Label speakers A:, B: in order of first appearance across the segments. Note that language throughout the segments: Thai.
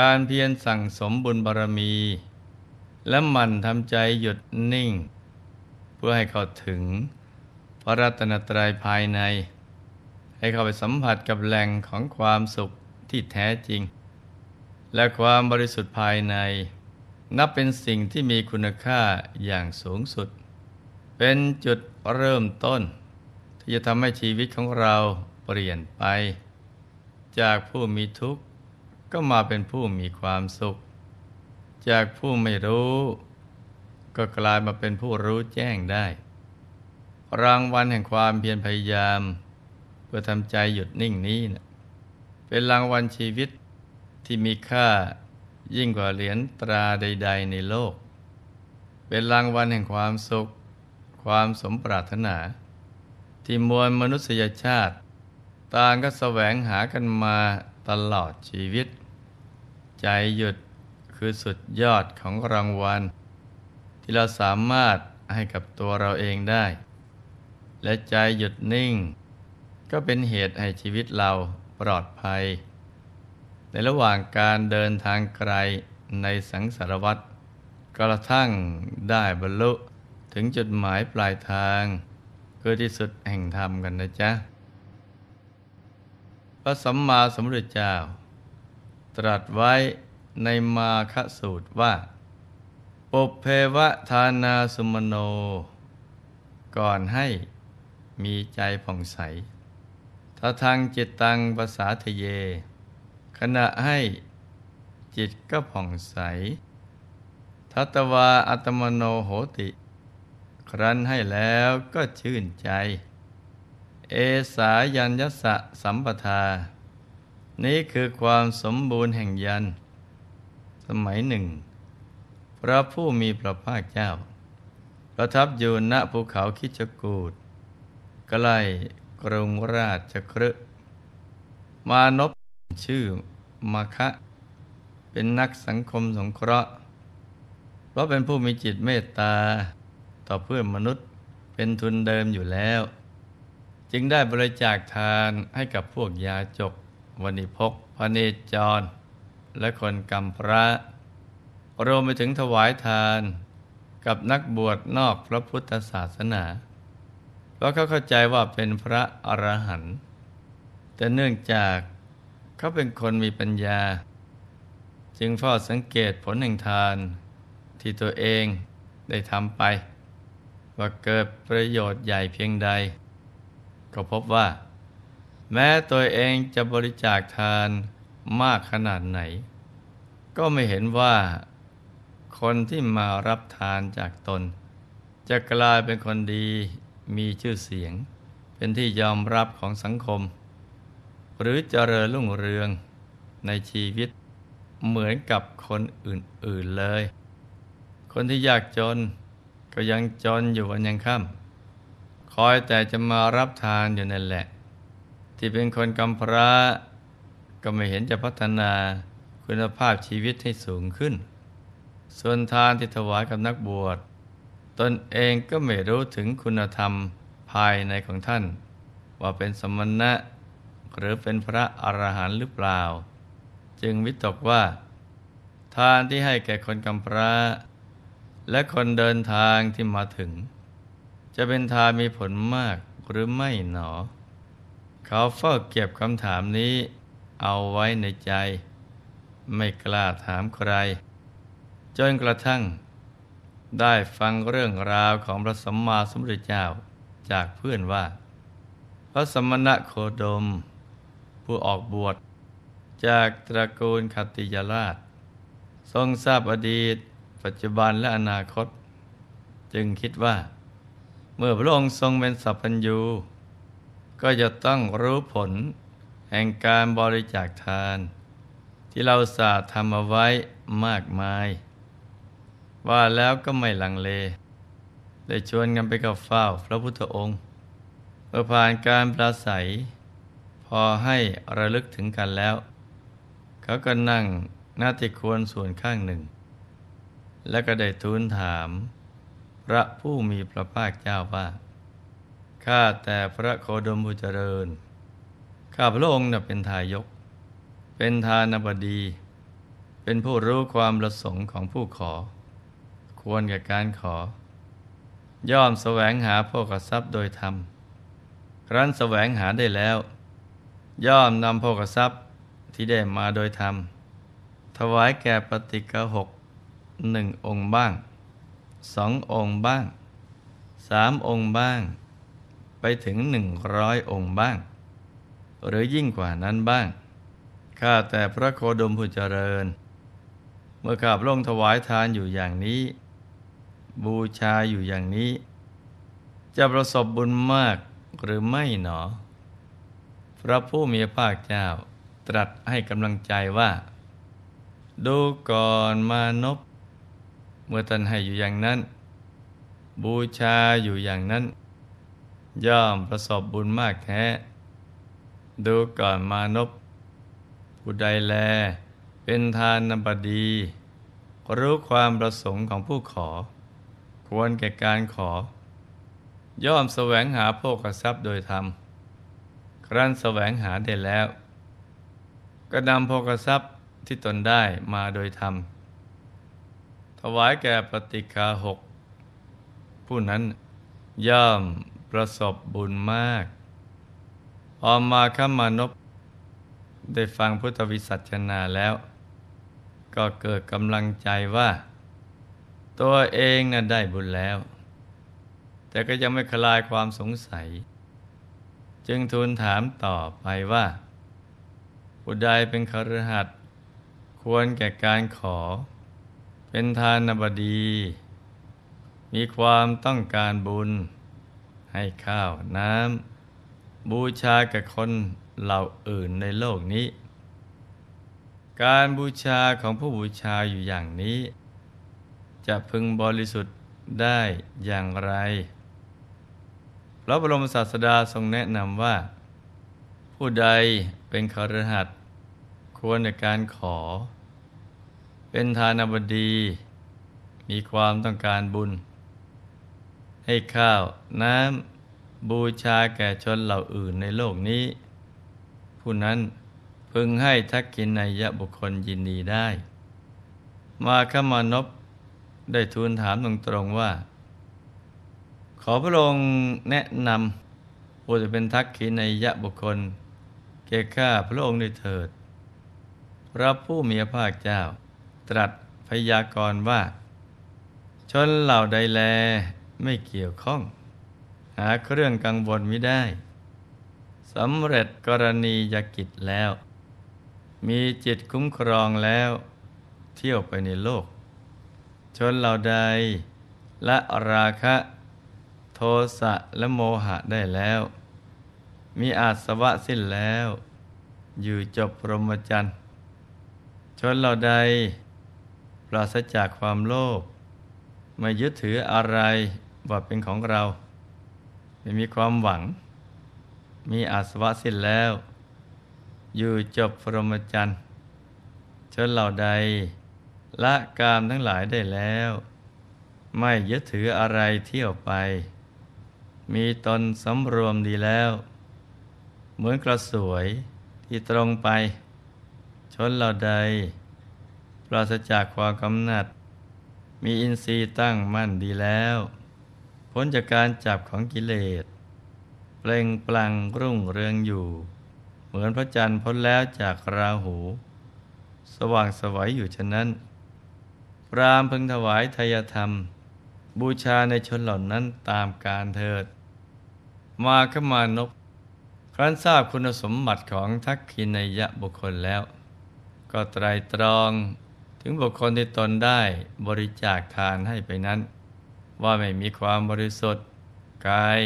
A: การเพียรสั่งสมบุญบารมี และหมั่นทำใจหยุดนิ่ง เพื่อให้เขาถึงพระรัตนตรัยภายใน ให้เขาไปสัมผัสกับแหล่งของความสุขที่แท้จริง และความบริสุทธิ์ภายใน นับเป็นสิ่งที่มีคุณค่าอย่างสูงสุด เป็นจุดเริ่มต้น ที่จะทำให้ชีวิตของเราเปลี่ยนไป จากผู้มีทุกข์ก็มาเป็นผู้มีความสุข จากผู้ไม่รู้ ก็กลายมาเป็นผู้รู้แจ้งได้ รางวัลแห่งความเพียรพยายาม เพื่อทำใจหยุดนิ่งนี้นะเป็นรางวัลชีวิตที่มีค่ายิ่งกว่าเหรียญตราใด ๆ ในโลก เป็นรางวัลแห่งความสุข ความสมปรารถนา ที่มวลมนุษยชาติ ต่างก็แสวงหากันมาตลอดชีวิตใจหยุดคือสุดยอดของรางวัล ที่เราสามารถให้กับตัวเราเองได้ และใจหยุดนิ่ง ก็เป็นเหตุให้ชีวิตเราปลอดภัย ในระหว่างการเดินทางไกลในสังสารวัตรกระทั่งได้บรรลุถึงจุดหมายปลายทาง คือที่สุดแห่งธรรมกันนะจ๊ะพระสัมมาสัมพุทธเจ้าตรัสไว้ในมาคสูตรว่าปุเพวะทานาสุมโน ก่อนให้มีใจผ่องใสทาทางจิตตังภาษาทเย ขณะให้จิตก็ผ่องใสทัตวาอัตมโนโหติ ครั้นให้แล้วก็ชื่นใจ เอสายัญยสะสัมปทานี้คือความสมบูรณ์แห่งยัน สมัยหนึ่งพระผู้มีพระภาคเจ้า ประทับอยู่ณภูเขาคิจกูดใกล้กรุงราชครึมานพชื่อมาคะ เป็นนักสังคมสงเคราะห์ เพราะเป็นผู้มีจิตเมตตา ต่อเพื่อนมนุษย์เป็นทุนเดิมอยู่แล้ว จึงได้บริจาคทานให้กับพวกยาจกวณิพกพระเนจรและคนกรรมพระรวมไปถึงถวายทาน กับนักบวชนอกพระพุทธศาสนา เพราะเขาเข้าใจว่าเป็นพระอรหันต์แต่เนื่องจาก เขาเป็นคนมีปัญญา จึงเฝ้าสังเกตผลแห่งทานที่ตัวเองได้ทำไป ว่าเกิดประโยชน์ใหญ่เพียงใด ก็พบว่าแม้ตัวเองจะบริจาคทานมากขนาดไหน ก็ไม่เห็นว่า คนที่มารับทานจากตน จะกลายเป็นคนดีมีชื่อเสียง เป็นที่ยอมรับของสังคม หรือเจริญรุ่งเรืองในชีวิตเหมือนกับคนอื่นๆเลย คนที่ยากจนก็ยังจนอยู่วันยังค่ำคอยแต่จะมารับทานอยู่นั่นแหละที่เป็นคนกำพร้าก็ไม่เห็นจะพัฒนาคุณภาพชีวิตให้สูงขึ้น ส่วนทานที่ถวายกับนักบวช ตนเองก็ไม่รู้ถึงคุณธรรมภายในของท่าน ว่าเป็นสมณะหรือเป็นพระอรหันต์หรือเปล่า จึงวิตกว่า ทานที่ให้แก่คนกำพร้าและคนเดินทางที่มาถึง จะเป็นทานมีผลมากหรือไม่หนอเขาเฝ้าเก็บคำถามนี้เอาไว้ในใจ ไม่กล้าถามใคร จนกระทั่ง ได้ฟังเรื่องราวของพระสัมมาสัมพุทธเจ้า จากเพื่อนว่า พระสมณะโคดม ผู้ออกบวช จากตระกูลคติยราช ทรงทราบอดีต ปัจจุบันและอนาคต จึงคิดว่า เมื่อพระองค์ทรงเป็นสัพพัญญูก็จะต้องรู้ผลแห่งการบริจาคทานที่เราสาทำเอาไว้มากมาย ว่าแล้วก็ไม่ลังเลเลยชวนกันไปกับเฝ้าพระพุทธองค์เมื่อผ่านการปราศัยพอให้ระลึกถึงกันแล้ว เขาก็นั่งหน้าติควรส่วนข้างหนึ่ง และก็ได้ทูลถาม พระผู้มีพระภาคเจ้าว่าข้าแต่พระโคดมผู้เจริญ ข้าพระองค์เป็นทายก เป็นทานบดี เป็นผู้รู้ความประสงค์ของผู้ขอ ควรกับการขอ ย่อมแสวงหาพกทรัพย์โดยธรรม ครั้นแสวงหาได้แล้ว ย่อมนำพกทรัพย์ที่ได้มาโดยธรรม ถวายแก่ปฏิกหกหนึ่งองค์บ้างสององค์บ้างสามองค์บ้างไปถึงหนึ่งร้อยองค์บ้าง หรือยิ่งกว่านั้นบ้าง ข้าแต่พระโคดมผู้เจริญ เมื่อขัาลองถวายทานอยู่อย่างนี้ บูชาอยู่อย่างนี้ จะประสบบุญมากหรือไม่หนอ พระผู้มีพระภาคเจ้าตรัสให้กำลังใจว่า ดูก่อนมานพ เมื่อท่านให้อยู่อย่างนั้น บูชาอยู่อย่างนั้นย่อมประสบบุญมากแท้ ดูก่อนมานพู้ใดแล เป็นทานนบดี รู้ความประสงค์ของผู้ขอ ควรแก่การขอ ย่อมแสวงหาโภกทรัพย์โดยธรรม ครั้นแสวงหาได้แล้วก็นำโภกทรัพย์ที่ตนได้มาโดยธรรม ถวายแก่ปฏิคาหกผู้นั้นย่อมประสบบุญมาก ออมาขมานพได้ฟังพุทธวิสัชนาแล้ว ก็เกิดกำลังใจว่า ตัวเองน่ะได้บุญแล้ว แต่ก็ยังไม่คลายความสงสัย จึงทูลถามต่อไปว่าผู้ใดเป็นคฤหัสถ์ควรแก่การขอ เป็นทานบดี มีความต้องการบุญให้ข้าวน้ำบูชากับคนเหล่าอื่นในโลกนี้ การบูชาของผู้บูชาอยู่อย่างนี้ จะพึงบริสุทธิ์ได้อย่างไรพระบรมศาสดาทรงแนะนำว่า ผู้ใดเป็นคารหัสควรในการขอ เป็นทานบดี มีความต้องการบุญให้ข้าว น้ำ บูชาแก่ชนเหล่าอื่นในโลกนี้ ผู้นั้นพึงให้ทักกินในยะบุคคลยินดีได้ มาขมานพได้ทูลถามตรงๆว่า ขอพระองค์แนะนำว่าจะเป็นทักขิในยะบุคคลเก่ข้าพระองค์ในเถิดพระผู้มีพระภาคเจ้า ตรัสพยากรณ์ว่า ชนเหล่าใดแลไม่เกี่ยวข้อง หาเครื่องกังวลไม่ได้สำเร็จกรณียกิจแล้ว มีจิตคุ้มครองแล้ว เที่ยวไปในโลก ชนเหล่าใดละราคะ โทสะและโมหะได้แล้ว มีอาสวะสิ้นแล้ว อยู่จบพรหมจรรย์ชนเหล่าใดปราศจากความโลภไม่ยึดถืออะไรว่าเป็นของเราไม่มีความหวัง มีอาสวะสิ้นแล้ว อยู่จบพรหมจรรย์ชนเหล่าใด ละกามทั้งหลายได้แล้ว ไม่ยึดถืออะไรเที่ยวไป มีตนสำรวมดีแล้ว เหมือนกระสวยที่ตรงไป ชนเหล่าใด ปราศจากความกำหนัด มีอินทรีย์ตั้งมั่นดีแล้วพ้นจากการจับของกิเลสเปล่ง ปลั่งรุ่งเรือง อยู่ เหมือนพระจันทร์พ้นแล้วจากราหู สว่างสวัยอยู่ฉะนั้น ปรามพึงถวายทายธรรม บูชาในชนหล่อนนั้นตามการเถิด มาขมานก ครั้นทราบคุณสมบัติของทักขินยะบุคคลแล้ว ก็ไตรตรองถึงบุคคลที่ตนได้บริจาคทานให้ไปนั้นว่าไม่มีความบริสุทธิ์ กาย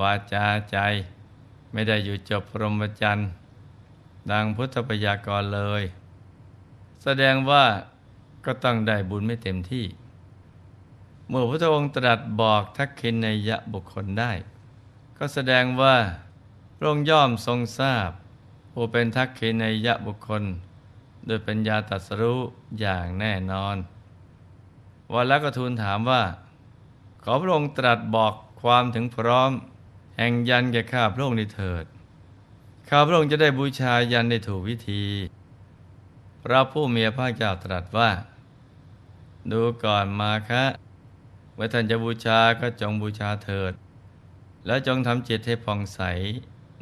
A: วาจาใจ ไม่ได้อยู่จบพรหมจรรย์ดังพุทธปยากรเลย แสดงว่าก็ต้องได้บุญไม่เต็มที่เมื่อพระองค์ตรัสบอกทักขินในยะบุคคลได้ ก็แสดงว่าพระองค์ย่อมทรงทราบ ผู้เป็นทักขินในยะบุคคลโดยปัญญาตัสรู้อย่างแน่นอนวันแล้วก็ทูลถามว่าขอพระองค์ตรัสบอกความถึงพร้อมแห่งยันแก่ข้าพระองค์ในเถิด ข้าพระองค์จะได้บูชายันในถูกวิธีพระผู้มีพระเจ้าตรัสว่า ดูก่อนมาคะเมื่อท่านจะบูชาก็จงบูชาเถิด และจงทำจิตให้ผ่องใส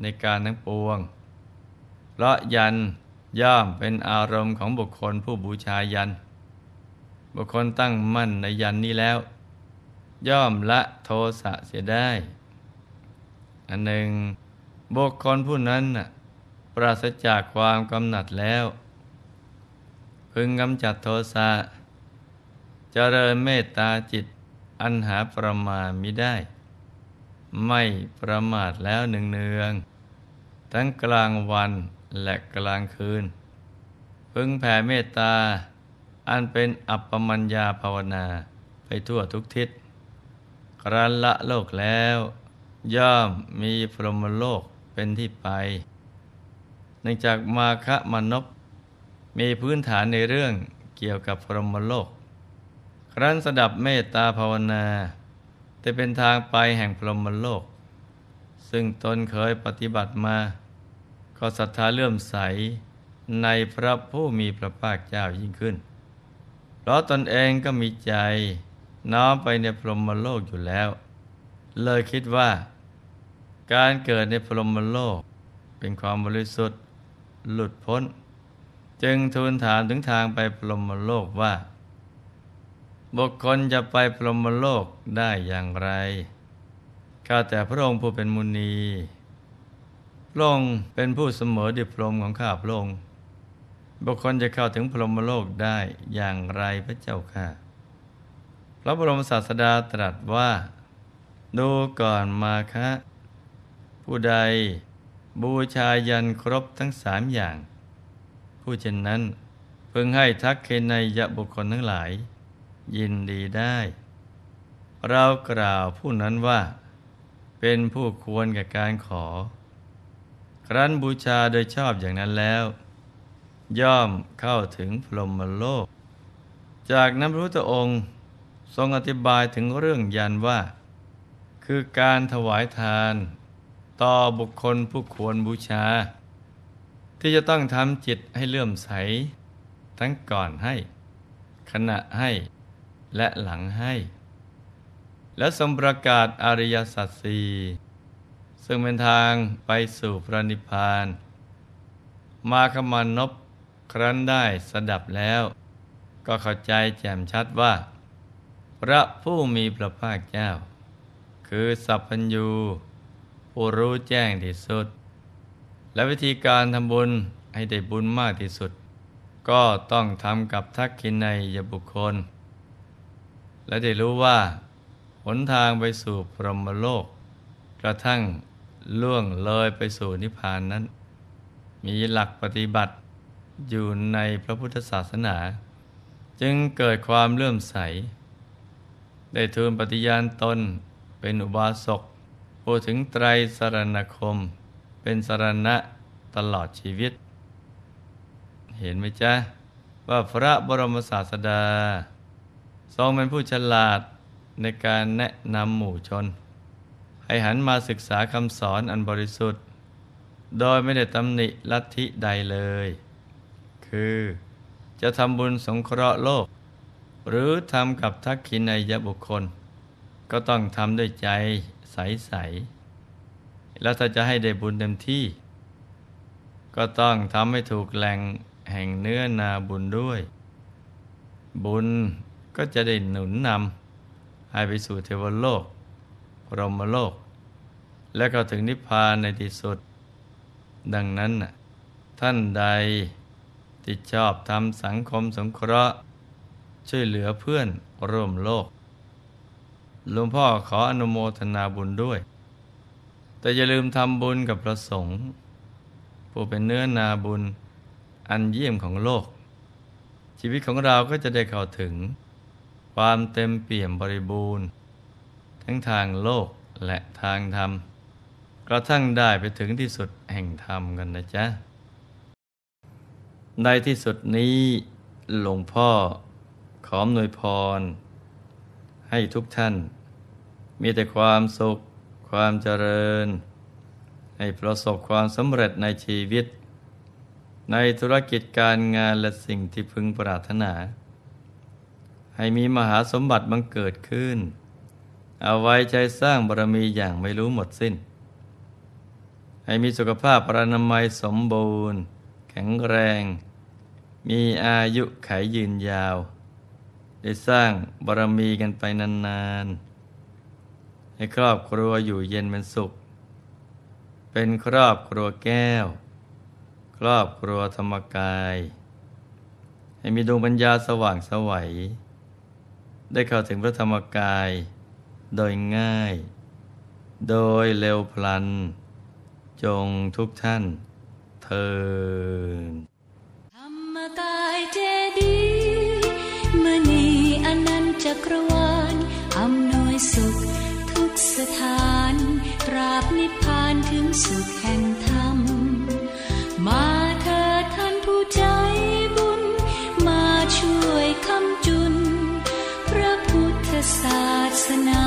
A: ในการทั้งปวง เพราะยันย่อมเป็นอารมณ์ของบุคคลผู้บูชายันบุคคลตั้งมั่นในยันนี้แล้วย่อมละโทสะเสียได้ อันหนึ่งบุคคลผู้นั้น ปราศจากความกำหนัดแล้ว พึงกำจัดโทสะจเจริญเมตตาจิตอันหาประมาณมิได้ ไม่ประมาทแล้วหนึ่งเนือง ทั้งกลางวันและกลางคืน พึงแผ่เมตตา อันเป็นอัปปมัญญาภาวนาไปทั่วทุกทิศรันละโลกแล้วย่อมมีพรหมโลกเป็นที่ไป เนื่องจากมาคะมนบมีพื้นฐานในเรื่องเกี่ยวกับพรหมโลก ครั้นสดับเมตตาภาวนาแต่เป็นทางไปแห่งพรหมโลก ซึ่งตนเคยปฏิบัติมา ก็ศรัทธาเลื่อมใสในพระผู้มีพระภาคเจ้ายิ่งขึ้น เพราะตนเองก็มีใจน้อมไปในพรหมโลกอยู่แล้ว เลยคิดว่า การเกิดในพรหมโลกเป็นความบริสุทธิ์ หลุดพ้น จึงทูลถามถึงทางไปพรหมโลกว่าบุคคลจะไปพรหมโลกได้อย่างไร ข้าแต่พระองค์ผู้เป็นมุนี พระองค์เป็นผู้เสมอดิพรมของข้าพระองค์บุคคลจะเข้าถึงพรหมโลกได้อย่างไรพระเจ้าค่ะพระบรมศาสดาตรัสว่า ดูก่อนมาคะ ผู้ใดบูชายันครบทั้งสามอย่าง ผู้เช่นนั้นเพิ่งให้ทักเคนในยะบุคคลทั้งหลาย ยินดีได้ เรากล่าวผู้นั้นว่า เป็นผู้ควรกับการขอครั้นบูชาโดยชอบอย่างนั้นแล้ว ย่อมเข้าถึงพรหมโลก จากนั้นพระพุทธองค์ทรงอธิบายถึงเรื่องยันว่า คือการถวายทานต่อบุคคลผู้ควรบูชา ที่จะต้องทำจิตให้เลื่อมใสทั้งก่อนให้ ขณะให้และหลังให้ และทรงประกาศอริยสัจสี ซึ่งเป็นทางไปสู่พระนิพพานมาขมานนบครั้นได้สดับแล้ว ก็เข้าใจแจ่มชัดว่าพระผู้มีพระภาคเจ้าคือสัพพัญญู ผู้รู้แจ้งที่สุด และวิธีการทำบุญให้ได้บุญมากที่สุด ก็ต้องทำกับทักขินในยบุคคล และได้รู้ว่าหนทางไปสู่พรหมโลก กระทั่งล่วงเลยไปสู่นิพพานนั้น มีหลักปฏิบัติอยู่ในพระพุทธศาสนา จึงเกิดความเลื่อมใสได้ทูลปฏิญาณตนเป็นอุบาสกพูดถึงไตรสรณคมเป็นสรณะตลอดชีวิต เห็นไหมจ๊ะว่าพระบรมศาสดา ทรงเป็นผู้ฉลาดในการแนะนำหมู่ชน ให้หันมาศึกษาคำสอนอันบริสุทธิ์ โดยไม่ได้ตำหนิลัทธิใดเลย คือจะทำบุญสงเคราะห์โลกหรือทำกับทักขินายบุคคล ก็ต้องทำด้วยใจใสๆแล้วถ้าจะให้ได้บุญเต็มที่ ก็ต้องทำให้ถูกแหล่งแห่งเนื้อนาบุญด้วย บุญก็จะได้หนุนนำให้ไปสู่เทวโลกพรหมโลก และก็ถึงนิพพานในที่สุด ดังนั้นท่านใด ที่ชอบทำสังคมสงเคราะห์ช่วยเหลือเพื่อนร่วมโลก หลวงพ่อขออนุโมทนาบุญด้วย แต่อย่าลืมทำบุญกับพระสงฆ์ผู้เป็นเนื้อนาบุญอันเยี่ยมของโลก ชีวิตของเราก็จะได้เข้าถึง ความเต็มเปี่ยมบริบูรณ์ ทั้งทางโลกและทางธรรมกระทั่งได้ไปถึงที่สุดแห่งธรรมกันนะจ๊ะ ในที่สุดนี้หลวงพ่อขอมนวยพร ให้ทุกท่าน มีแต่ความสุข ความเจริญ ให้ประสบความสำเร็จในชีวิต ในธุรกิจการงานและสิ่งที่พึงปรารถนา ให้มีมหาสมบัติบังเกิดขึ้น เอาไว้ใช้สร้างบารมีอย่างไม่รู้หมดสิ้น ให้มีสุขภาพประนามัยสมบูรณ์ แข็งแรง มีอายุขายยืนยาวได้สร้างบารมีกันไปนาน ๆ ให้ครอบครัวอยู่เย็นเป็นสุข เป็นครอบครัวแก้ว ครอบครัวธรรมกาย ให้มีดวงปัญญาสว่างสวัยได้เข้าถึงพระธรรมกายโดยง่าย โดยเร็วพลัน จงทุกท่านเทินธรรมกายเจดีจักรวาลอำนวยสุขทุกสถานตราบนิพพานถึงสุขแห่งธรรม มาเถิดท่านผู้ใจบุญ มาช่วยคำจุน พระพุทธศาสนา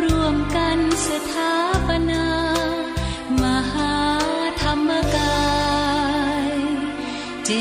A: ร่วมกันสถาปนามหาธรรมกายเจ